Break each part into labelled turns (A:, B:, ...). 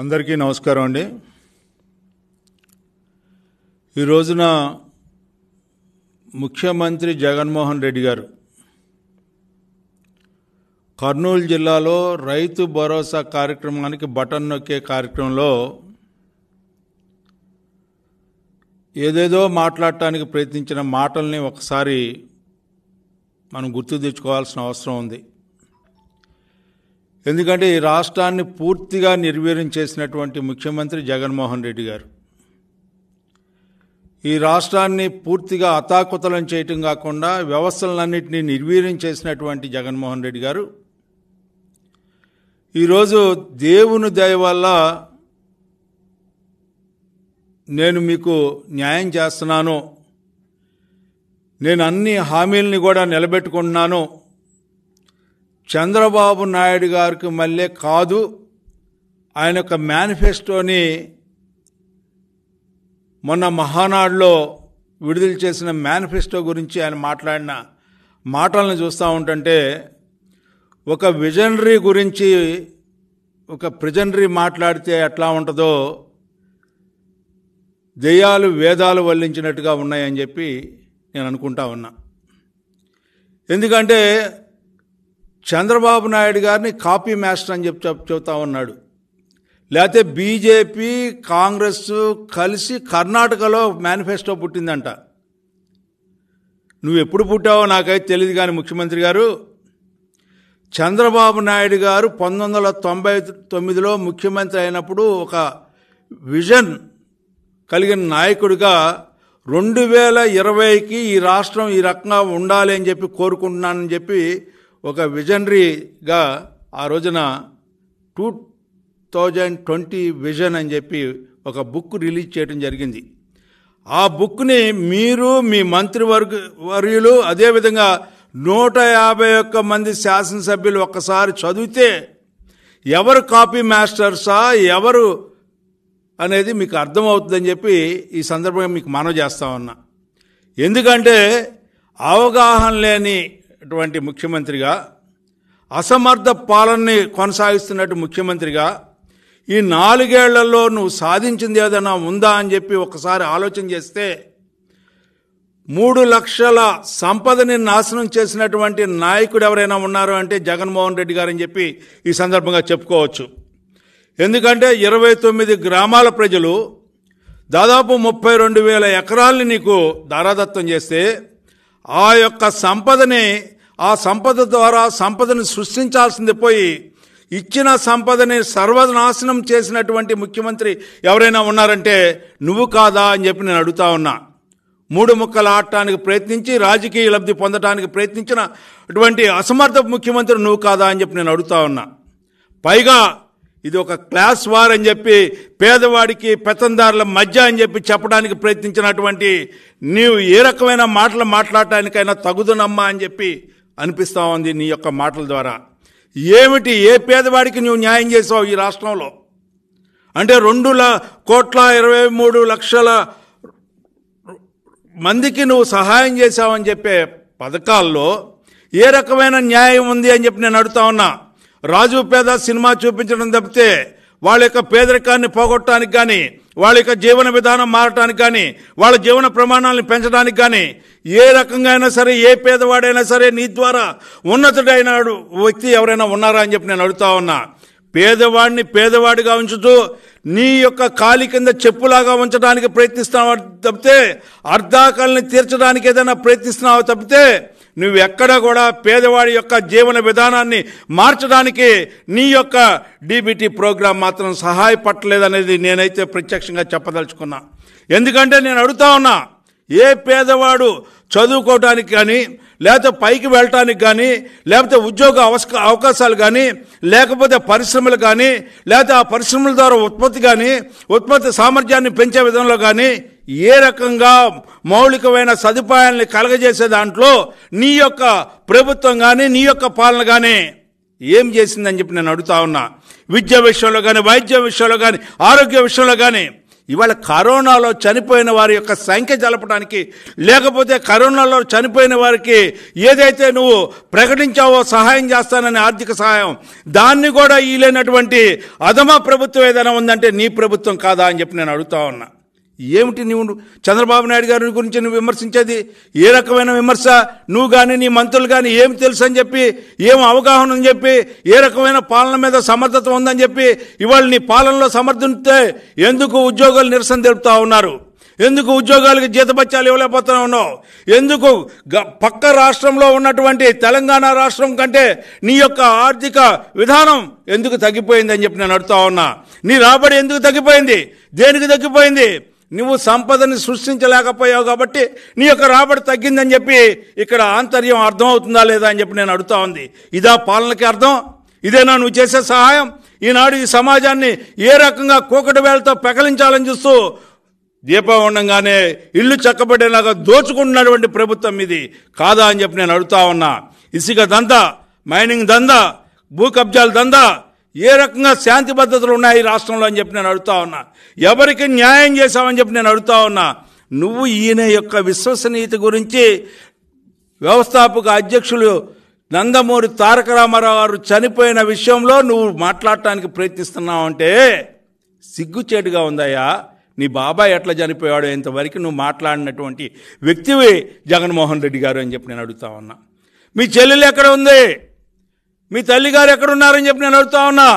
A: అందరికీ నమస్కారం అండి ఈ రోజున ముఖ్యమంత్రి జగన్మోహన్ రెడ్డి గారు కర్నూలు జిల్లాలో రైతు భరోసా కార్యక్రమానికి బటన్ నొక్కే కార్యక్రమంలో ఏదేదో మాట్లాడటానికి ప్రయత్నించిన మాటల్ని ఒకసారి మనం గుర్తు తెచ్చుకోవాల్సిన అవసరం ఉంది ఎందుకంటే ఈ రాష్ట్రాన్ని పూర్తిగా నిర్వీర్యం చేసినటువంటి ముఖ్యమంత్రి జగన్మోహన్ రెడ్డి గారు ఈ రాష్ట్రాన్ని పూర్తిగా అతాకుతలం చేయటం కాకుండా వ్యవస్థలన్నింటినీ నిర్వీర్యం చేసినటువంటి జగన్మోహన్ రెడ్డి గారు ఈరోజు దేవుని దయ వల్ల నేను మీకు న్యాయం చేస్తున్నాను నేను అన్ని హామీల్ని కూడా నిలబెట్టుకుంటున్నాను చంద్రబాబు నాయుడు గారికి మళ్ళీ కాదు ఆయన యొక్క మేనిఫెస్టోని మొన్న మహానాడులో విడుదల చేసిన మేనిఫెస్టో గురించి ఆయన మాట్లాడిన మాటలను చూస్తూ ఉంటుంటే ఒక విజనరీ గురించి ఒక ప్రిజనరీ మాట్లాడితే ఎట్లా ఉంటుందో దెయ్యాలు వేదాలు వల్లించినట్టుగా ఉన్నాయని చెప్పి నేను అనుకుంటా ఉన్నా ఎందుకంటే చంద్రబాబు నాయుడు గారిని కాపీ మాస్టర్ అని చెప్పి చెబుతా ఉన్నాడు లేకపోతే బీజేపీ కాంగ్రెస్ కలిసి కర్ణాటకలో మేనిఫెస్టో పుట్టిందంట నువ్వు ఎప్పుడు పుట్టావో నాకైతే తెలియదు కానీ ముఖ్యమంత్రి గారు చంద్రబాబు నాయుడు గారు పంతొమ్మిది వందల తొంభై తొమ్మిదిలో ముఖ్యమంత్రి అయినప్పుడు ఒక విజన్ కలిగిన నాయకుడిగా రెండు వేల ఇరవైకి ఈ రాష్ట్రం ఈ రకంగా ఉండాలి అని చెప్పి కోరుకుంటున్నానని చెప్పి ఒక విజనరీగా ఆ రోజున టూ థౌజండ్ ట్వంటీ విజన్ అని చెప్పి ఒక బుక్ రిలీజ్ చేయడం జరిగింది ఆ బుక్ని మీరు మీ మంత్రివర్గ వర్యులు అదేవిధంగా నూట యాభై ఒక్క మంది శాసనసభ్యులు ఒక్కసారి చదివితే ఎవరు కాపీ మాస్టర్సా ఎవరు అనేది మీకు అర్థమవుతుందని చెప్పి ఈ సందర్భంగా మీకు మనవి చేస్తా ఉన్నా ఎందుకంటే అవగాహన లేని అటువంటి ముఖ్యమంత్రిగా అసమర్థ పాలనని కొనసాగిస్తున్నట్టు ముఖ్యమంత్రిగా ఈ నాలుగేళ్లలో నువ్వు సాధించింది ఏదైనా ఉందా అని చెప్పి ఒకసారి ఆలోచన చేస్తే మూడు లక్షల సంపదని నాశనం చేసినటువంటి నాయకుడు ఎవరైనా ఉన్నారు అంటే జగన్మోహన్ రెడ్డి గారని చెప్పి ఈ సందర్భంగా చెప్పుకోవచ్చు ఎందుకంటే ఇరవై తొమ్మిది గ్రామాల ప్రజలు దాదాపు ముప్పై రెండు వేల ఎకరాల్ని నీకు దారాదత్తం చేస్తే ఆ యొక్క సంపదనే ఆ సంపద ద్వారా సంపదను సృష్టించాల్సింది పోయి ఇచ్చిన సంపదని సర్వనాశనం చేసినటువంటి ముఖ్యమంత్రి ఎవరైనా ఉన్నారంటే నువ్వు కాదా అని చెప్పి నేను అడుగుతా ఉన్నా మూడు ముక్కలు ఆడటానికి ప్రయత్నించి రాజకీయ లబ్ధి పొందడానికి ప్రయత్నించిన అటువంటి అసమర్థ ముఖ్యమంత్రి నువ్వు కాదా అని చెప్పి నేను అడుగుతా ఉన్నా పైగా ఇది ఒక క్లాస్ వార్ అని చెప్పి పేదవాడికి పెత్తందారుల మధ్య అని చెప్పి చెప్పడానికి ప్రయత్నించినటువంటి నీవు ఏ రకమైన మాటలు మాట్లాడటానికైనా తగుదునమ్మా అని చెప్పి అనిపిస్తా ఉంది నీ యొక్క మాటల ద్వారా ఏమిటి ఏ పేదవాడికి నువ్వు న్యాయం చేసావు ఈ రాష్ట్రంలో అంటే రెండు కోట్ల ఇరవై మూడు లక్షల మందికి నువ్వు సహాయం చేశావని చెప్పే పథకాల్లో ఏ రకమైన న్యాయం ఉంది అని చెప్పి నేను అడుగుతా ఉన్నా రాజు పేద సినిమా చూపించడం తప్పితే వాళ్ళ యొక్క పేదరికాన్ని పోగొట్టడానికి కానీ వాళ్ళ యొక్క జీవన విధానం మారటానికి కానీ వాళ్ళ జీవన ప్రమాణాలను పెంచడానికి కానీ ఏ రకంగా అయినా సరే ఏ పేదవాడైనా సరే నీ ద్వారా ఉన్నతుడైన వ్యక్తి ఎవరైనా ఉన్నారా అని చెప్పి నేను అడుగుతా ఉన్నా పేదవాడిని పేదవాడిగా ఉంచుతూ నీ యొక్క కాలి కింద చెప్పులాగా ఉంచడానికి ప్రయత్నిస్తున్నావు తప్పితే అర్ధాకాలని తీర్చడానికి ఏదైనా ప్రయత్నిస్తున్నావు తప్పితే నువ్వెక్కడ కూడా పేదవాడి యొక్క జీవన విధానాన్ని మార్చడానికి నీ యొక్క డీబీటీ ప్రోగ్రాం మాత్రం సహాయపట్టలేదనేది నేనైతే ప్రత్యక్షంగా చెప్పదలుచుకున్నా ఎందుకంటే నేను అడుగుతా ఉన్నా ఏ పేదవాడు చదువుకోవటానికి కానీ లేకపోతే పైకి వెళ్ళటానికి కానీ లేకపోతే ఉద్యోగ అవకాశాలు కానీ లేకపోతే పరిశ్రమలు కానీ లేకపోతే ఆ పరిశ్రమల ద్వారా ఉత్పత్తి కానీ ఉత్పత్తి సామర్థ్యాన్ని పెంచే విధంలో కానీ ఏ రకంగా మౌలికమైన సదుపాయాల్ని కలగజేసే దాంట్లో నీ యొక్క ప్రభుత్వం కానీ నీ యొక్క పాలన కానీ ఏం చేసిందని చెప్పి నేను అడుగుతా ఉన్నా విద్య విషయంలో కానీ వైద్య విషయంలో కానీ ఆరోగ్య విషయంలో కానీ ఇవాళ కరోనాలో చనిపోయిన వారి యొక్క సంఖ్య జలపడానికి లేకపోతే కరోనాలో చనిపోయిన వారికి ఏదైతే నువ్వు ప్రకటించావో సహాయం చేస్తానని ఆర్థిక సహాయం దాన్ని కూడా ఈ లేనటువంటి అధమ ప్రభుత్వం ఏదైనా ఉందంటే నీ ప్రభుత్వం కాదా అని చెప్పి నేను అడుగుతా ఉన్నా ఏమిటి నువ్వు చంద్రబాబు నాయుడు గారి గురించి నువ్వు విమర్శించేది ఏ రకమైన విమర్శ నువ్వు కానీ నీ మంత్రులు కానీ ఏమి తెలుసు అని చెప్పి ఏం అవగాహన అని చెప్పి ఏ రకమైన పాలన మీద సమర్థత ఉందని చెప్పి ఇవాళ నీ పాలనలో సమర్థుంటే ఎందుకు ఉద్యోగాలు నిరసన తెలుపుతా ఉన్నారు ఎందుకు ఉద్యోగాలకు జీతపత్యాలు ఇవ్వలేకపోతున్నా ఉన్నావు ఎందుకు పక్క రాష్ట్రంలో ఉన్నటువంటి తెలంగాణ రాష్ట్రం కంటే నీ యొక్క ఆర్థిక విధానం ఎందుకు తగ్గిపోయింది అని చెప్పి నేను అడుగుతా ఉన్నా నీ రాబడి ఎందుకు తగ్గిపోయింది దేనికి తగ్గిపోయింది నువ్వు సంపదని సృష్టించలేకపోయావు కాబట్టి నీ యొక్క రాబడి తగ్గిందని చెప్పి ఇక్కడ ఆంతర్యం అర్థమవుతుందా లేదా అని చెప్పి నేను అడుగుతా ఉంది ఇదా పాలనకి అర్థం ఇదేనా నువ్వు చేసే సహాయం ఈనాడు ఈ సమాజాన్ని ఏ రకంగా కూకటి వేలతో పెకలించాలని చూస్తూ దీపం ఉండగానే ఇల్లు చక్కబడేలాగా దోచుకుంటున్నటువంటి ప్రభుత్వం ఇది కాదా అని చెప్పి నేను అడుగుతా ఉన్నా ఇసుక దందా మైనింగ్ దందా భూ కబ్జాలు దందా ఏ రకంగా శాంతి పద్ధతులు ఉన్నాయి రాష్ట్రంలో అని చెప్పి నేను అడుగుతా ఉన్నా ఎవరికి న్యాయం చేశావని చెప్పి నేను అడుగుతా ఉన్నా నువ్వు ఈయన యొక్క విశ్వసనీయత గురించి వ్యవస్థాపక అధ్యక్షులు నందమూరి తారక రామారావు గారు చనిపోయిన విషయంలో నువ్వు మాట్లాడటానికి ప్రయత్నిస్తున్నావు అంటే సిగ్గుచేటుగా ఉందయ్యా నీ బాబాయ్ ఎట్లా చనిపోయాడో ఇంతవరకు నువ్వు మాట్లాడినటువంటి వ్యక్తివి జగన్మోహన్ రెడ్డి గారు అని చెప్పి నేను అడుగుతా ఉన్నా మీ చెల్లెలు ఎక్కడ ఉంది మీ తల్లిగారు ఎక్కడున్నారని చెప్పి నేను అడుగుతా ఉన్నా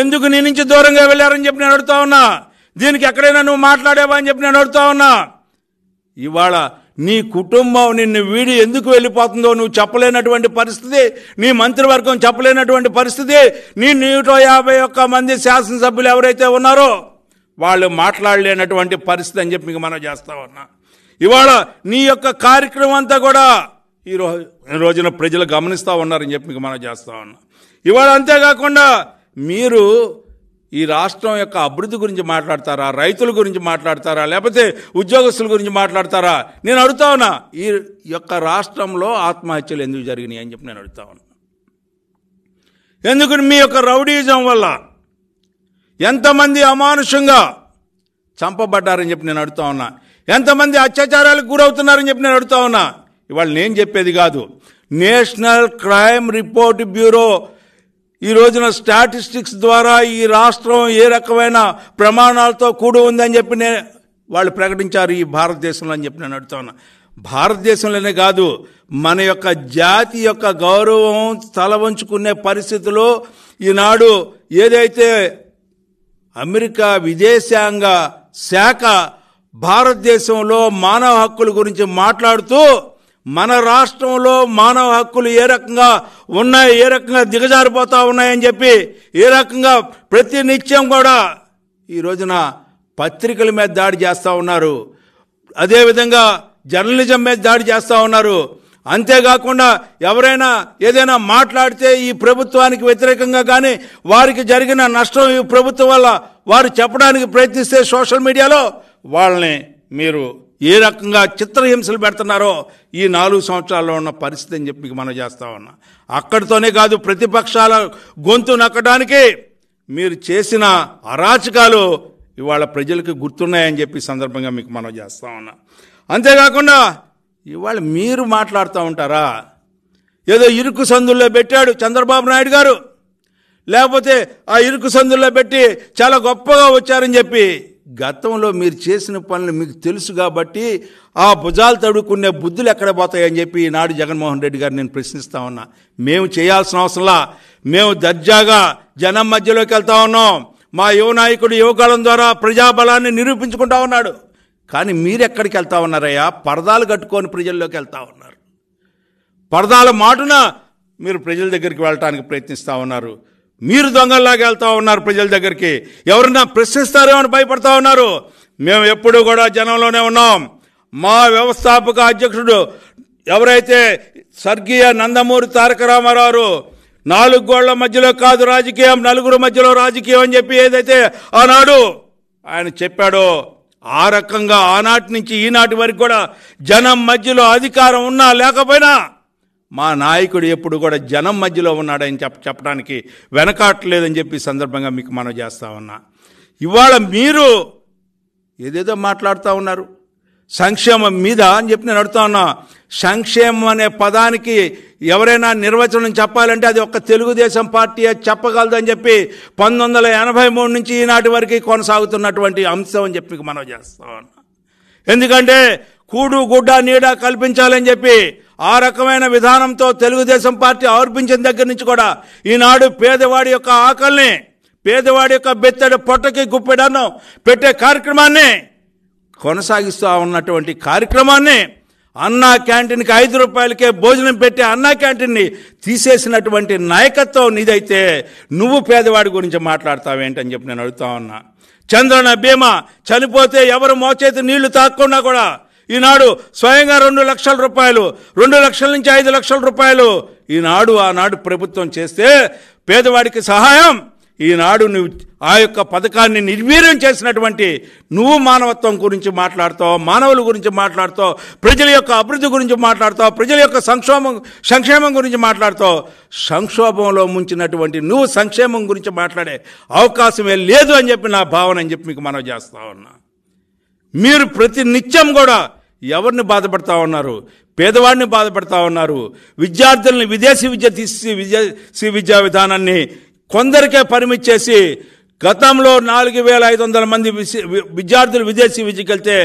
A: ఎందుకు నీ నుంచి దూరంగా వెళ్ళారని చెప్పి నేను అడుగుతా ఉన్నా దీనికి ఎక్కడైనా నువ్వు మాట్లాడేవా అని చెప్పి నేను అడుగుతా ఉన్నా ఇవాళ నీ కుటుంబం నిన్ను వీడి ఎందుకు వెళ్ళిపోతుందో నువ్వు చెప్పలేనటువంటి పరిస్థితి నీ మంత్రివర్గం చెప్పలేనటువంటి పరిస్థితి నీ నూట యాభై ఒక్క మంది శాసనసభ్యులు ఎవరైతే ఉన్నారో వాళ్ళు మాట్లాడలేనటువంటి పరిస్థితి అని చెప్పి మీకు మనం చేస్తా ఉన్నా ఇవాళ నీ యొక్క కార్యక్రమం అంతా కూడా ఈరోజు రోజున ప్రజలు గమనిస్తూ ఉన్నారని చెప్పి మీకు మనం చేస్తూ ఉన్నాం ఇవాళ అంతేకాకుండా మీరు ఈ రాష్ట్రం యొక్క అభివృద్ధి గురించి మాట్లాడతారా రైతుల గురించి మాట్లాడతారా లేకపోతే ఉద్యోగస్తుల గురించి మాట్లాడతారా నేను అడుగుతా ఉన్నా ఈ యొక్క రాష్ట్రంలో ఆత్మహత్యలు ఎందుకు జరిగినాయి అని చెప్పి నేను అడుగుతా ఉన్నా ఎందుకు మీ యొక్క రౌడీజం వల్ల ఎంతమంది అమానుషంగా చంపబడ్డారని చెప్పి నేను అడుగుతా ఉన్నా ఎంతమంది అత్యాచారాలకు గురవుతున్నారని చెప్పి నేను అడుగుతా ఉన్నా ఇవాళ నేను చెప్పేది కాదు నేషనల్ క్రైమ్ రిపోర్ట్ బ్యూరో ఈ రోజున స్టాటిస్టిక్స్ ద్వారా ఈ రాష్ట్రం ఏ రకమైన ప్రమాణాలతో కూడి ఉందని చెప్పి నేను వాళ్ళు ప్రకటించారు ఈ భారతదేశంలో అని చెప్పి నేను అడుగుతాను భారతదేశంలోనే కాదు మన యొక్క జాతి యొక్క గౌరవం తలవంచుకునే పరిస్థితులు ఈనాడు ఏదైతే అమెరికా విదేశాంగ శాఖ భారతదేశంలో మానవ హక్కుల గురించి మాట్లాడుతూ మన రాష్ట్రంలో మానవ హక్కులు ఏ రకంగా ఉన్నాయి ఏ రకంగా దిగజారిపోతూ ఉన్నాయని చెప్పి ఏ రకంగా ప్రతినిత్యం కూడా ఈ రోజున పత్రికల మీద దాడి చేస్తూ ఉన్నారు అదేవిధంగా జర్నలిజం మీద దాడి చేస్తూ ఉన్నారు అంతేకాకుండా ఎవరైనా ఏదైనా మాట్లాడితే ఈ ప్రభుత్వానికి వ్యతిరేకంగా కానీ వారికి జరిగిన నష్టం ఈ ప్రభుత్వం వల్ల వారు చెప్పడానికి ప్రయత్నిస్తే సోషల్ మీడియాలో వాళ్ళని మీరు ఏ రకంగా చిత్రహింసలు పెడుతున్నారో ఈ నాలుగు సంవత్సరాల్లో ఉన్న పరిస్థితి అని చెప్పి మీకు మనం చేస్తా ఉన్నా అక్కడితోనే కాదు ప్రతిపక్షాల గొంతు నక్కడానికి మీరు చేసిన అరాచకాలు ఇవాళ ప్రజలకు గుర్తున్నాయని చెప్పి సందర్భంగా మీకు మనం చేస్తా ఉన్నా అంతేకాకుండా ఇవాళ మీరు మాట్లాడుతూ ఉంటారా ఏదో ఇరుకు సందుల్లో పెట్టాడు చంద్రబాబు నాయుడు గారు లేకపోతే ఆ ఇరుకు సందుల్లో పెట్టి చాలా గొప్పగా వచ్చారని చెప్పి గతంలో మీరు చేసిన పనులు మీకు తెలుసు కాబట్టి ఆ భుజాలు తడుకునే బుద్ధులు ఎక్కడ పోతాయని చెప్పి ఈనాడు జగన్మోహన్ రెడ్డి గారు నేను ప్రశ్నిస్తా ఉన్నా మేము చేయాల్సిన అవసరంలా మేము దర్జాగా జనం మధ్యలోకి వెళ్తా ఉన్నాం మా యువ నాయకుడు యువకాలం ద్వారా ప్రజాబలాన్ని నిరూపించుకుంటా ఉన్నాడు కానీ మీరెక్కడికి వెళ్తా ఉన్నారయ్యా పరదాలు కట్టుకొని ప్రజల్లోకి వెళ్తా ఉన్నారు పరదాల మాటున మీరు ప్రజల దగ్గరికి వెళ్ళటానికి ప్రయత్నిస్తూ ఉన్నారు మీరు దొంగల్లాగా వెళ్తా ఉన్నారు ప్రజల దగ్గరికి ఎవరన్నా ప్రశ్నిస్తారో అని భయపడతా ఉన్నారు మేము ఎప్పుడూ కూడా జనంలోనే ఉన్నాం మా వ్యవస్థాపక అధ్యక్షుడు ఎవరైతే స్వర్గీయ నందమూరి తారక రామారావు నాలుగు గోళ్ల మధ్యలో కాదు రాజకీయం నలుగురు మధ్యలో రాజకీయం అని చెప్పి ఏదైతే ఆనాడు ఆయన చెప్పాడో ఆ రకంగా ఆనాటి నుంచి ఈనాటి వరకు కూడా జనం మధ్యలో అధికారం ఉన్నా లేకపోయినా మా నాయకుడు ఎప్పుడు కూడా జనం మధ్యలో ఉన్నాడని చెప్ప చెప్పడానికి వెనకాట్లేదని చెప్పి సందర్భంగా మీకు మనం చేస్తా ఉన్నా ఇవాళ మీరు ఏదేదో మాట్లాడుతూ ఉన్నారు సంక్షేమం మీద అని చెప్పి నేను అడుగుతా ఉన్నా సంక్షేమం అనే పదానికి ఎవరైనా నిర్వచనం చెప్పాలంటే అది ఒక తెలుగుదేశం పార్టీ చెప్పగలదని చెప్పి పంతొమ్మిది వందల ఎనభై మూడు నుంచి ఈనాటి వరకు కొనసాగుతున్నటువంటి అంశం అని చెప్పి మనం చేస్తా ఉన్నా ఎందుకంటే కూడు గుడ్డ నీడ కల్పించాలని చెప్పి ఆ రకమైన విధానంతో తెలుగుదేశం పార్టీ ఆర్పించిన దగ్గర నుంచి కూడా ఈనాడు పేదవాడి యొక్క ఆకలిని పేదవాడి యొక్క బెత్తడి పొట్టకి గుప్పెడను పెట్టే కార్యక్రమాన్ని కొనసాగిస్తూ ఉన్నటువంటి కార్యక్రమాన్ని అన్నా క్యాంటీన్కి ఐదు రూపాయలకే భోజనం పెట్టి అన్నా క్యాంటీన్ని తీసేసినటువంటి నాయకత్వం నీదైతే నువ్వు పేదవాడి గురించి మాట్లాడతావేంటని చెప్పి నేను అడుగుతా ఉన్నా చంద్రన భీమా చనిపోతే ఎవరు మోచేతి నీళ్లు తాక్కున్నా కూడా ఈనాడు స్వయంగా రెండు లక్షల రూపాయలు రెండు లక్షల నుంచి ఐదు లక్షల రూపాయలు ఈనాడు ఆనాడు ప్రభుత్వం చేస్తే పేదవాడికి సహాయం ఈనాడు నువ్వు ఆ యొక్క పథకాన్ని నిర్వీర్యం చేసినటువంటి నువ్వు మానవత్వం గురించి మాట్లాడుతావు మానవుల గురించి మాట్లాడుతావు ప్రజల యొక్క అభివృద్ధి గురించి మాట్లాడుతావు ప్రజల యొక్క సంక్షోభం సంక్షేమం గురించి మాట్లాడుతావు సంక్షోభంలో ముంచినటువంటి నువ్వు సంక్షేమం గురించి మాట్లాడే అవకాశమే లేదు అని చెప్పి నా భావన అని చెప్పి మీకు మనం చేస్తా ఉన్నా మీరు ప్రతి నిత్యం కూడా ఎవరిని బాధపడతా ఉన్నారు పేదవాడిని బాధపడతా ఉన్నారు విద్యార్థులను విదేశీ విద్య తీసి విద్య విద్యా విధానాన్ని కొందరికే పరిమితి చేసి గతంలో నాలుగు వేల ఐదు వందల మంది విద్యార్థులు విదేశీ విద్యకి వెళ్తే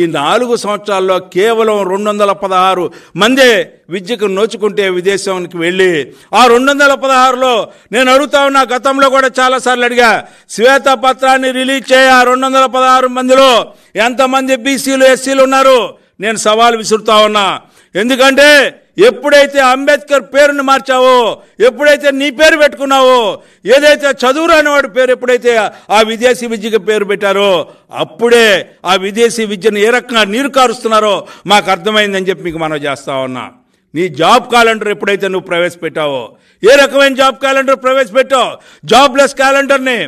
A: ఈ నాలుగు సంవత్సరాల్లో కేవలం రెండు వందల పదహారు మందే విద్యకు నోచుకుంటే విదేశానికి వెళ్ళి ఆ రెండు వందల పదహారులో నేను అడుగుతా ఉన్నా గతంలో కూడా చాలాసార్లు అడిగా శ్వేత పత్రాన్ని రిలీజ్ చేయ ఆ రెండు వందల పదహారు మందిలో ఎంతమంది బీసీలు ఎస్సీలు ఉన్నారు నేను సవాల్ విసురుతా ఉన్నా ఎందుకంటే ఎప్పుడైతే అంబేద్కర్ పేరును మార్చావో ఎప్పుడైతే నీ పేరు పెట్టుకున్నావో ఏదైతే చదువు రానివాడి పేరు ఎప్పుడైతే ఆ విదేశీ విద్యకి పేరు పెట్టారో అప్పుడే ఆ విదేశీ విద్యను ఏ రకంగా నీరు కారుస్తున్నారో మాకు అర్థమైందని చెప్పి మీకు మనం చేస్తా ఉన్నా నీ జాబ్ క్యాలెండర్ ఎప్పుడైతే నువ్వు ప్రవేశపెట్టావో ఏ రకమైన జాబ్ క్యాలెండర్ ప్రవేశపెట్టావు జాబ్లెస్ క్యాలెండర్ని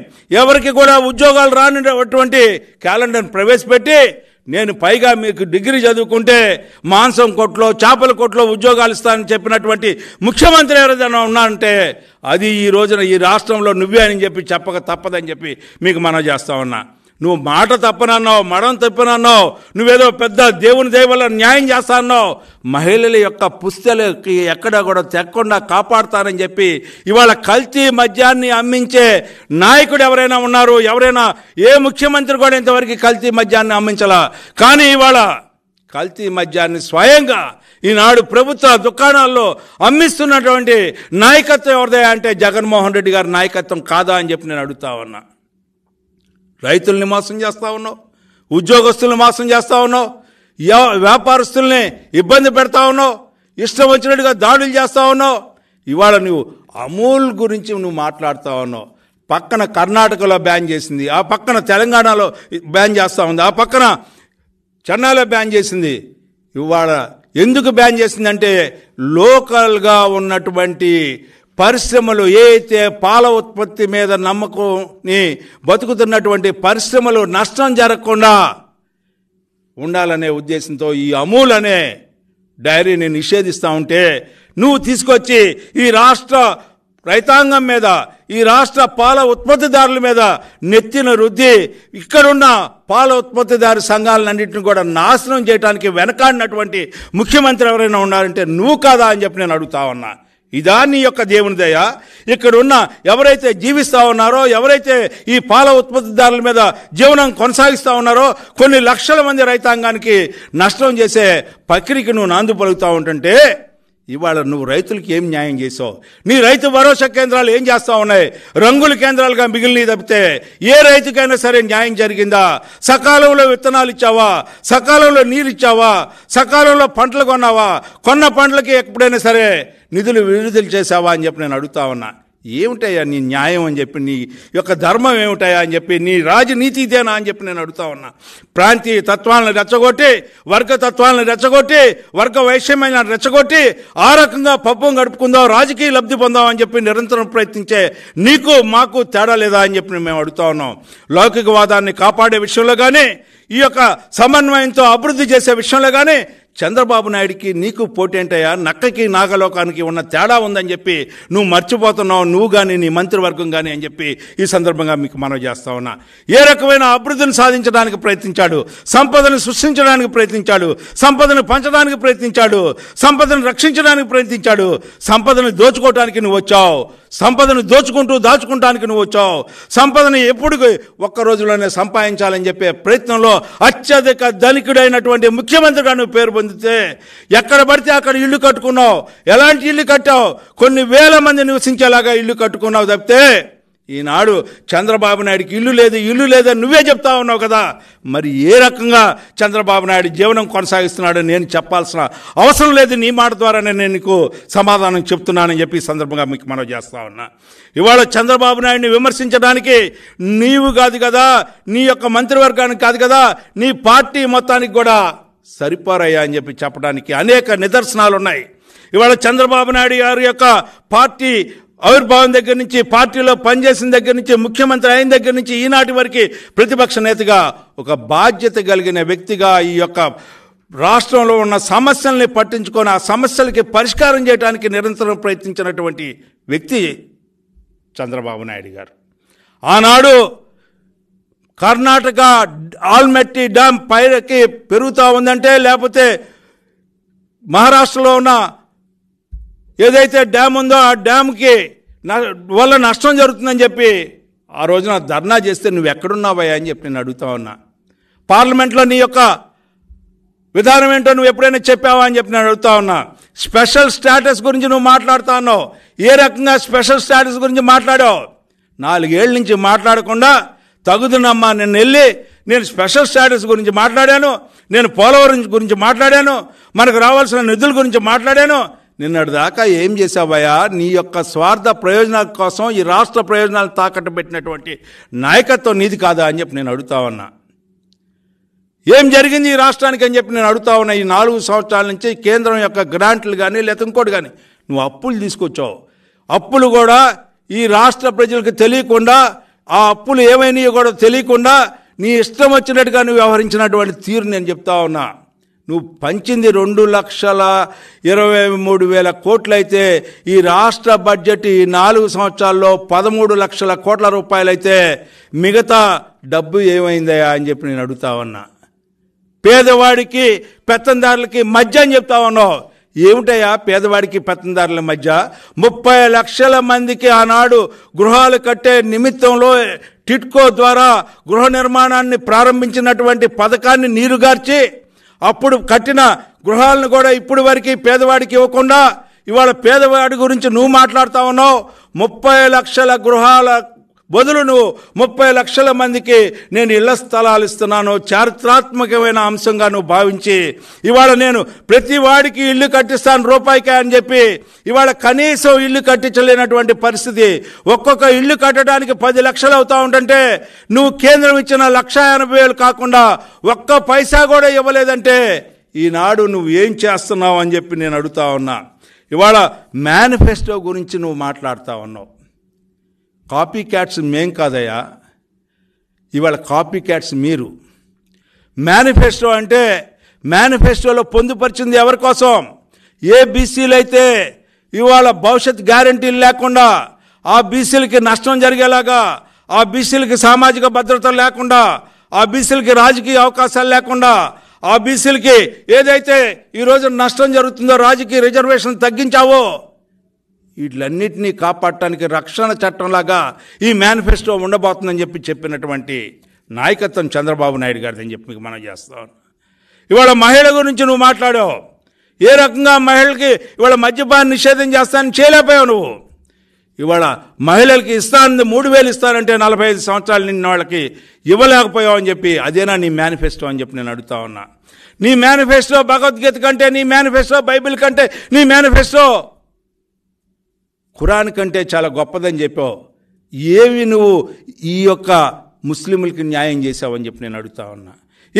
A: ఎవరికి కూడా ఉద్యోగాలు రానిటువంటి క్యాలెండర్ని ప్రవేశపెట్టి నేను పైగా మీకు డిగ్రీ చదువుకుంటే మాంసం కొట్లో చేపల కొట్లో ఉద్యోగాలు ఇస్తానని చెప్పినటువంటి ముఖ్యమంత్రి ఎవరైనా ఉన్నారంటే అది ఈ రోజున ఈ రాష్ట్రంలో నువ్వే అని చెప్పి చెప్పక తప్పదని చెప్పి మీకు మనం చేస్తా ఉన్నా నువ్వు మాట తప్పనన్నావు మడం తప్పనన్నావు నువ్వేదో పెద్ద దేవుని దయవల్ల న్యాయం చేస్తాన్నావు మహిళల యొక్క పుస్తలకి ఎక్కడ కూడా తెక్కకుండా కాపాడుతానని చెప్పి ఇవాళ కల్తీ మద్యాన్ని అమ్మించే నాయకుడు ఎవరైనా ఉన్నారు ఎవరైనా ఏ ముఖ్యమంత్రి కూడా ఇంతవరకు కల్తీ మద్యాన్ని అమ్మించలా కానీ ఇవాళ కల్తీ మద్యాన్ని స్వయంగా ఈనాడు ప్రభుత్వ దుకాణాల్లో అమ్మిస్తున్నటువంటి నాయకత్వం ఎవరిదే అంటే జగన్మోహన్ రెడ్డి గారి నాయకత్వం కాదా అని చెప్పి నేను అడుగుతా ఉన్నా రైతుల్ని మోసం చేస్తూ ఉన్నావు ఉద్యోగస్తుల్ని మోసం చేస్తూ ఉన్నావు వ్యాపారస్తుల్ని ఇబ్బంది పెడతా ఉన్నావు ఇష్టం వచ్చినట్టుగా దాడులు చేస్తూ ఉన్నావు ఇవాళ నువ్వు అమూల్ గురించి నువ్వు మాట్లాడుతూ ఉన్నావు పక్కన కర్ణాటకలో బ్యాన్ చేసింది ఆ పక్కన తెలంగాణలో బ్యాన్ చేస్తూ ఉంది ఆ పక్కన చెన్నైలో బ్యాన్ చేసింది ఇవాళ ఎందుకు బ్యాన్ చేసిందంటే లోకల్గా ఉన్నటువంటి పరిశ్రమలు ఏ అయితే పాల ఉత్పత్తి మీద నమ్మకంని బతుకుతున్నటువంటి పరిశ్రమలు నష్టం జరగకుండా ఉండాలనే ఉద్దేశంతో ఈ అమూల్ అనే డైరీని నిషేధిస్తూ ఉంటే నువ్వు తీసుకొచ్చి ఈ రాష్ట్ర రైతాంగం మీద ఈ రాష్ట్ర పాల ఉత్పత్తిదారుల మీద నెత్తిన రుద్ది ఇక్కడున్న పాల ఉత్పత్తిదారు సంఘాలన్నింటిని కూడా నాశనం చేయడానికి వెనకాడినటువంటి ముఖ్యమంత్రి ఎవరైనా ఉన్నారంటే నువ్వు కాదా అని చెప్పి నేను అడుగుతా ఉన్నా ఇదా నీ యొక్క దేవుని దయ ఇక్కడున్న ఎవరైతే జీవిస్తూ ఉన్నారో ఎవరైతే ఈ పాల ఉత్పత్తిదారుల మీద జీవనం కొనసాగిస్తూ ఉన్నారో కొన్ని లక్షల మంది రైతాంగానికి నష్టం చేసే ప్రక్రియకు నువ్వు నాందు పలుకుతూ ఉంటుంటే ఇవాళ నువ్వు రైతులకి ఏం న్యాయం చేసావు నీ రైతు భరోసా కేంద్రాలు ఏం చేస్తా ఉన్నాయి రంగుల కేంద్రాలుగా మిగిలినవి తప్పితే ఏ రైతుకైనా సరే న్యాయం జరిగిందా సకాలంలో విత్తనాలు ఇచ్చావా సకాలంలో నీరు ఇచ్చావా సకాలంలో పంటలు కొన్నావా కొన్న పంటలకి ఎప్పుడైనా సరే నిధులు విడుదల చేసావా అని చెప్పి నేను అడుగుతా ఉన్నా ఏమిటాయా నీ న్యాయం అని చెప్పి నీ యొక్క ధర్మం ఏమిటాయా అని చెప్పి నీ రాజనీతి ఇదేనా అని చెప్పి నేను అడుగుతా ఉన్నా ప్రాంతీయ తత్వాలను రెచ్చగొట్టి వర్గ తత్వాలను రెచ్చగొట్టి వర్గ వైషమ్యాన్ని రెచ్చగొట్టి ఆ రకంగా పప్పం గడుపుకుందాం రాజకీయ లబ్ధి పొందాం అని చెప్పి నిరంతరం ప్రయత్నించే నీకు మాకు తేడా లేదా అని చెప్పి మేము అడుగుతా ఉన్నాం లౌకికవాదాన్ని కాపాడే విషయంలో కానీ ఈ యొక్క సమన్వయంతో అభివృద్ధి చేసే విషయంలో కానీ చంద్రబాబు నాయుడికి నీకు పోటేంటయ్యా నక్కకి నాగలోకానికి ఉన్న తేడా ఉందని చెప్పి నువ్వు మర్చిపోతున్నావు నువ్వు కానీ నీ మంత్రివర్గం కానీ అని చెప్పి ఈ సందర్భంగా మీకు మనవి చేస్తా ఉన్నా ఏ రకమైన అభివృద్ధిని సాధించడానికి ప్రయత్నించాడు సంపదను సృష్టించడానికి ప్రయత్నించాడు సంపదను పంచడానికి ప్రయత్నించాడు సంపదను రక్షించడానికి ప్రయత్నించాడు సంపదను దోచుకోవడానికి నువ్వు వచ్చావు సంపదను దోచుకుంటూ దాచుకుంటానికి నువ్వు వచ్చావు సంపదను ఎప్పుడు ఒక్క రోజులోనే సంపాదించాలని చెప్పే ప్రయత్నంలో అత్యధిక ధనికుడైనటువంటి ముఖ్యమంత్రిగా నువ్వు పేరు పొందితే ఎక్కడ పడితే అక్కడ ఇల్లు కట్టుకున్నావు ఎలాంటి ఇల్లు కట్టావు కొన్ని వేల మంది నివసించేలాగా ఇల్లు కట్టుకున్నావు తప్పితే ఈనాడు చంద్రబాబు నాయుడికి ఇల్లు లేదు ఇల్లు లేదని నువ్వే చెప్తా ఉన్నావు కదా మరి ఏ రకంగా చంద్రబాబు నాయుడు జీవనం కొనసాగిస్తున్నాడు నేను చెప్పాల్సిన అవసరం లేదు నీ మాట ద్వారానే నేను నీకు సమాధానం చెప్తున్నానని చెప్పి సందర్భంగా మీకు మనం చేస్తా ఉన్నా ఇవాళ చంద్రబాబు నాయుడిని విమర్శించడానికి నీవు కాదు కదా నీ యొక్క మంత్రివర్గానికి కాదు కదా నీ పార్టీ మొత్తానికి కూడా సరిపోరయ్యా అని చెప్పి చెప్పడానికి అనేక నిదర్శనాలు ఉన్నాయి ఇవాళ చంద్రబాబు నాయుడు గారి యొక్క పార్టీ ఆవిర్భావం దగ్గర నుంచి పార్టీలో పనిచేసిన దగ్గర నుంచి ముఖ్యమంత్రి అయిన దగ్గర నుంచి ఈనాటి వరకు ప్రతిపక్ష నేతగా ఒక బాధ్యత కలిగిన వ్యక్తిగా ఈ యొక్క రాష్ట్రంలో ఉన్న సమస్యల్ని పట్టించుకొని ఆ సమస్యలకి పరిష్కారం చేయడానికి నిరంతరం ప్రయత్నించినటువంటి వ్యక్తి చంద్రబాబు నాయుడు గారు ఆనాడు కర్ణాటక ఆల్మెట్టి డ్యామ్ పైకి పెరుగుతూ ఉందంటే లేకపోతే మహారాష్ట్రలో ఉన్న ఏదైతే డ్యామ్ ఉందో ఆ డ్యామ్కి వల్ల నష్టం జరుగుతుందని చెప్పి ఆ రోజున ధర్నా చేస్తే నువ్వు ఎక్కడున్నావయ్యా అని చెప్పి నేను అడుగుతా ఉన్నా పార్లమెంట్లో నీ యొక్క విధానం ఏంటో నువ్వు ఎప్పుడైనా చెప్పావా అని చెప్పి నేను అడుగుతా ఉన్నా స్పెషల్ స్టాటస్ గురించి నువ్వు మాట్లాడుతా ఉన్నావు ఏ రకంగా స్పెషల్ స్టాటస్ గురించి మాట్లాడావు నాలుగేళ్ల నుంచి మాట్లాడకుండా తగుదునమ్మా నిన్న వెళ్ళి నేను స్పెషల్ స్టాటస్ గురించి మాట్లాడాను నేను పోలవరం గురించి మాట్లాడాను మనకు రావాల్సిన నిధుల గురించి మాట్లాడాను నిన్నటి దాకా ఏం చేశావయ్యా నీ యొక్క స్వార్థ ప్రయోజనాల కోసం ఈ రాష్ట్ర ప్రయోజనాలు తాకట్టు పెట్టినటువంటి నాయకత్వం నీది కాదా అని చెప్పి నేను అడుగుతా ఉన్నా ఏం జరిగింది ఈ రాష్ట్రానికి అని చెప్పి నేను అడుగుతా ఉన్నా ఈ నాలుగు సంవత్సరాల నుంచి కేంద్రం యొక్క గ్రాంట్లు కానీ లేదా ఇంకోటి కానీ నువ్వు అప్పులు తీసుకొచ్చావు అప్పులు కూడా ఈ రాష్ట్ర ప్రజలకు తెలియకుండా ఆ అప్పులు ఏమైనాయో కూడా తెలియకుండా నీ ఇష్టం వచ్చినట్టుగా నువ్వు వ్యవహరించినటువంటి తీరు నేను చెప్తా ఉన్నా నువ్వు పంచింది రెండు లక్షల ఇరవై మూడు వేల కోట్లయితే ఈ రాష్ట్ర బడ్జెట్ ఈ నాలుగు సంవత్సరాల్లో పదమూడు లక్షల కోట్ల రూపాయలైతే మిగతా డబ్బు ఏమైందయా అని చెప్పి నేను అడుగుతా ఉన్నా పేదవాడికి పెత్తందారులకి మధ్య అని చెప్తా ఉన్నావు ఏమిటయా పేదవాడికి పెత్తందారుల మధ్య ముప్పై లక్షల మందికి ఆనాడు గృహాలు కట్టే నిమిత్తంలో టిట్కో ద్వారా గృహ నిర్మాణాన్ని ప్రారంభించినటువంటి పథకాన్ని నీరుగార్చి అప్పుడు కట్టిన గృహాలను కూడా ఇప్పుడు వరకు పేదవాడికి ఇవ్వకుండా ఇవాళ పేదవాడి గురించి నువ్వు మాట్లాడుతా ఉన్నావు ముప్పై లక్షల గృహాల బదులు నువ్వు ముప్పై లక్షల మందికి నేను ఇళ్ల స్థలాలు ఇస్తున్నాను చారిత్రాత్మకమైన అంశంగా నువ్వు భావించి ఇవాళ నేను ప్రతి వాడికి ఇల్లు కట్టిస్తాను రూపాయికే అని చెప్పి ఇవాళ కనీసం ఇల్లు కట్టించలేనటువంటి పరిస్థితి ఒక్కొక్క ఇల్లు కట్టడానికి పది లక్షలు అవుతా ఉంటే నువ్వు కేంద్రం ఇచ్చిన లక్ష ఎనభై వేలు కాకుండా ఒక్క పైసా కూడా ఇవ్వలేదంటే ఈనాడు నువ్వు ఏం చేస్తున్నావు అని చెప్పి నేను అడుగుతా ఉన్నా ఇవాళ మేనిఫెస్టో గురించి నువ్వు మాట్లాడుతూ ఉన్నావు కాపీ క్యాట్స్ మేం కాదయ్యా ఇవాళ కాపీ క్యాట్స్ మీరు మేనిఫెస్టో అంటే మేనిఫెస్టోలో పొందుపరిచింది ఎవరి కోసం ఏ బీసీలు అయితే ఇవాళ భవిష్యత్ గ్యారంటీలు లేకుండా ఆ బీసీలకి నష్టం జరిగేలాగా ఆ బీసీలకి సామాజిక భద్రత లేకుండా ఆ బీసీలకి రాజకీయ అవకాశాలు లేకుండా ఆ బీసీలకి ఏదైతే ఈరోజు నష్టం జరుగుతుందో రాజకీయ రిజర్వేషన్ తగ్గించావో వీటిలన్నింటినీ కాపాడటానికి రక్షణ చట్టంలాగా ఈ మేనిఫెస్టో ఉండబోతుందని చెప్పి చెప్పినటువంటి నాయకత్వం చంద్రబాబు నాయుడు గారిదని చెప్పి మీకు మనం చేస్తాం ఇవాళ మహిళ గురించి నువ్వు మాట్లాడావు ఏ రకంగా మహిళలకి ఇవాళ మద్యపాన్ని నిషేధం చేస్తానని చేయలేకపోయావు నువ్వు ఇవాళ మహిళలకి ఇస్తానంది మూడు వేలు ఇస్తానంటే నలభై ఐదు సంవత్సరాలు నిన్న వాళ్ళకి ఇవ్వలేకపోయావు అని చెప్పి అదేనా నీ మేనిఫెస్టో అని చెప్పి నేను అడుగుతా ఉన్నా నీ మేనిఫెస్టో భగవద్గీత కంటే నీ మేనిఫెస్టో బైబిల్ కంటే నీ మేనిఫెస్టో ఖురాన్ కంటే చాలా గొప్పదని చెప్పావు ఏమి నువ్వు ఈ యొక్క ముస్లింలకి న్యాయం చేసావని చెప్పి నేను అడుగుతా ఉన్నా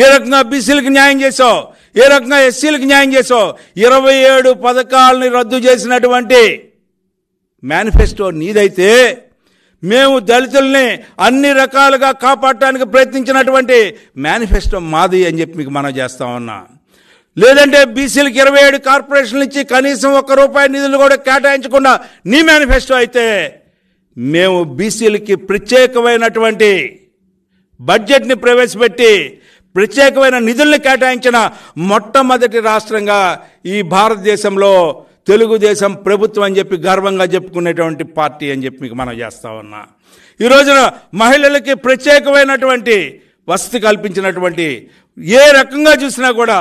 A: ఏ రకంగా బీసీలకు న్యాయం చేసావు ఏ రకంగా ఎస్సీలకు న్యాయం చేసావు ఇరవై ఏడు పథకాలని రద్దు చేసినటువంటి మేనిఫెస్టో నీదైతే మేము దళితుల్ని అన్ని రకాలుగా కాపాడటానికి ప్రయత్నించినటువంటి మేనిఫెస్టో మాది అని చెప్పి మీకు మనం చేస్తా ఉన్నా లేదంటే బీసీలకు ఇరవై ఏడు కార్పొరేషన్ నుంచి కనీసం ఒక్క రూపాయి నిధులు కూడా కేటాయించకుండా నీ మేనిఫెస్టో అయితే మేము బీసీలకి ప్రత్యేకమైనటువంటి బడ్జెట్ని ప్రవేశపెట్టి ప్రత్యేకమైన నిధుల్ని కేటాయించిన మొట్టమొదటి రాష్ట్రంగా ఈ భారతదేశంలో తెలుగుదేశం ప్రభుత్వం అని చెప్పి గర్వంగా చెప్పుకునేటువంటి పార్టీ అని చెప్పి మీకు మనం చేస్తా ఉన్నా ఈ రోజున మహిళలకి ప్రత్యేకమైనటువంటి వసతి కల్పించినటువంటి ఏ రకంగా చూసినా కూడా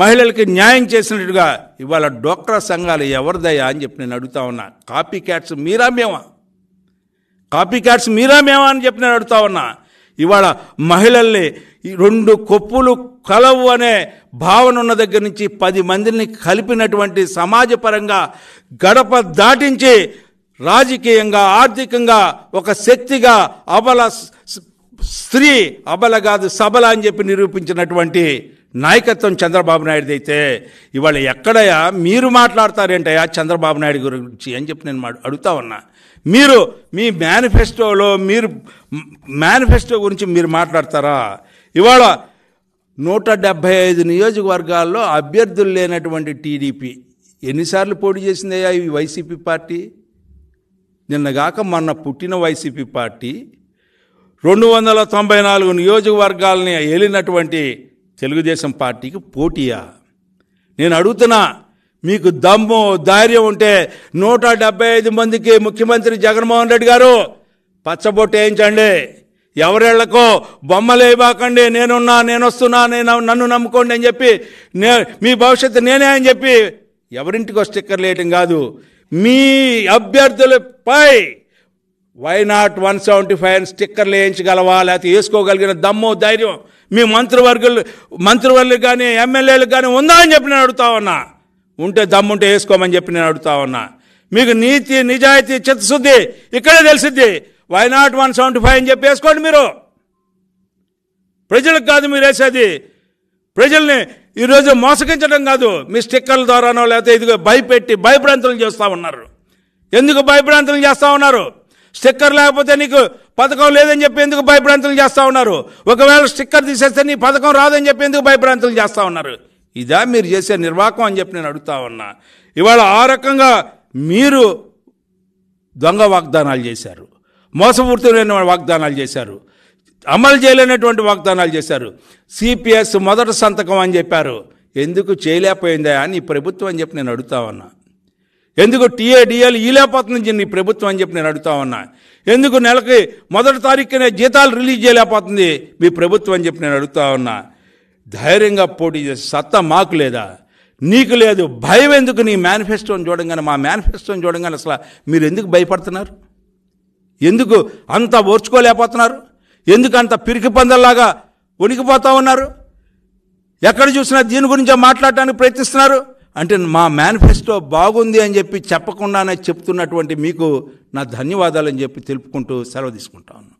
A: మహిళలకి న్యాయం చేసినట్టుగా ఇవాళ డోక్రా సంఘాలు ఎవరిదయా అని చెప్పి నేను అడుగుతా ఉన్నా కాపీ క్యాట్స్ మీరా మేమా కాపీ క్యాట్స్ మీరా మేమా అని చెప్పి నేను అడుగుతా ఉన్నా ఇవాళ మహిళల్ని రెండు కొప్పులు కలవు అనే భావన ఉన్న దగ్గర నుంచి పది మందిని కలిపినటువంటి సమాజపరంగా గడప దాటించి రాజకీయంగా ఆర్థికంగా ఒక శక్తిగా అబల స్త్రీ అబల కాదు సబల అని చెప్పి నిరూపించినటువంటి నాయకత్వం చంద్రబాబు నాయుడుది అయితే ఇవాళ ఎక్కడయా మీరు మాట్లాడతారేంటయా చంద్రబాబు నాయుడు గురించి అని చెప్పి నేను అడుగుతా ఉన్నా మీరు మీ మేనిఫెస్టోలో మీరు మేనిఫెస్టో గురించి మీరు మాట్లాడతారా ఇవాళ నూట డెబ్భై ఐదు నియోజకవర్గాల్లో అభ్యర్థులు లేనటువంటి టీడీపీ ఎన్నిసార్లు పోటీ చేసిందయ్యా ఈ వైసీపీ పార్టీ నిన్నగాక మొన్న పుట్టిన వైసీపీ పార్టీ రెండు వందల తొంభై నాలుగు నియోజకవర్గాలని ఏలినటువంటి తెలుగుదేశం పార్టీకి పోటీయా నేను అడుగుతున్నా మీకు దమ్ము ధైర్యం ఉంటే నూట డెబ్బై ఐదు మందికి ముఖ్యమంత్రి జగన్మోహన్ రెడ్డి గారు పచ్చబొట్టు వేయించండి ఎవరేళ్లకో బొమ్మలేబాకండి నేనున్నా నేను వస్తున్నా నేను నన్ను నమ్ముకోండి అని చెప్పి నే మీ భవిష్యత్తు నేనే అని చెప్పి ఎవరింటికో స్టిక్కర్లు వేయటం కాదు మీ అభ్యర్థులపై why not one seventy five అని స్టిక్కర్లు వేయించగలవా లేకపోతే వేసుకోగలిగిన దమ్ము ధైర్యం మీ మంత్రివర్గులు మంత్రివర్లు కానీ ఎమ్మెల్యేలు కానీ ఉందా అని చెప్పి నేను అడుగుతా ఉన్నా ఉంటే దమ్ముంటే వేసుకోమని చెప్పి నేను అడుగుతా ఉన్నా మీకు నీతి నిజాయితీ చిత్తశుద్ధి ఇక్కడే తెలిసిద్ది why not one seventy five అని చెప్పి వేసుకోండి మీరు ప్రజలకు కాదు మీరు వేసేది ప్రజల్ని ఈరోజు మోసగించడం కాదు మీ స్టిక్కర్ల ద్వారానో లేకపోతే ఇదిగో భయపెట్టి భయభ్రాంతులు చేస్తూ ఉన్నారు ఎందుకు భయభ్రాంతులు చేస్తూ ఉన్నారు స్టిక్కర్ లేకపోతే నీకు పథకం లేదని చెప్పి ఎందుకు భయభ్రాంతులు చేస్తూ ఉన్నారు ఒకవేళ స్టిక్కర్ తీసేస్తే నీ పథకం రాదని చెప్పి ఎందుకు భయభ్రాంతులు చేస్తూ ఉన్నారు ఇదా మీరు చేసే నిర్వాహకం అని చెప్పి నేను అడుగుతా ఉన్నా ఇవాళ ఆ రకంగా మీరు దొంగ వాగ్దానాలు చేశారు మోసపూర్తమైన వాగ్దానాలు చేశారు అమలు చేయలేనటువంటి వాగ్దానాలు చేశారు సిపిఎస్ మొదటి సంతకం అని చెప్పారు ఎందుకు చేయలేకపోయిందా అని ప్రభుత్వం అని చెప్పి నేను అడుగుతా ఉన్నా ఎందుకు టీఏడిఏలు ఈలేకపోతుంది నీ ప్రభుత్వం అని చెప్పి నేను అడుగుతా ఉన్నా ఎందుకు నెలకి మొదటి తారీఖునే జీతాలు రిలీజ్ చేయలేకపోతుంది మీ ప్రభుత్వం అని చెప్పి నేను అడుగుతా ఉన్నా ధైర్యంగా పోటీ చేసే సత్తా మాకు లేదా నీకు లేదు భయం ఎందుకు నీ మేనిఫెస్టోని చూడంగానే మా మేనిఫెస్టోని చూడంగానే అసలు మీరు ఎందుకు భయపడుతున్నారు ఎందుకు అంత ఓర్చుకోలేకపోతున్నారు ఎందుకు అంత పిరికి పందల్లాగా ఉనికిపోతూ ఉన్నారు ఎక్కడ చూసినా దీని గురించే మాట్లాడటానికి ప్రయత్నిస్తున్నారు అంటే మా మేనిఫెస్టో బాగుంది అని చెప్పి చెప్పకుండానే చెప్తున్నటువంటి మీకు నా ధన్యవాదాలు అని చెప్పి తెలుపుకుంటూ సెలవు తీసుకుంటాను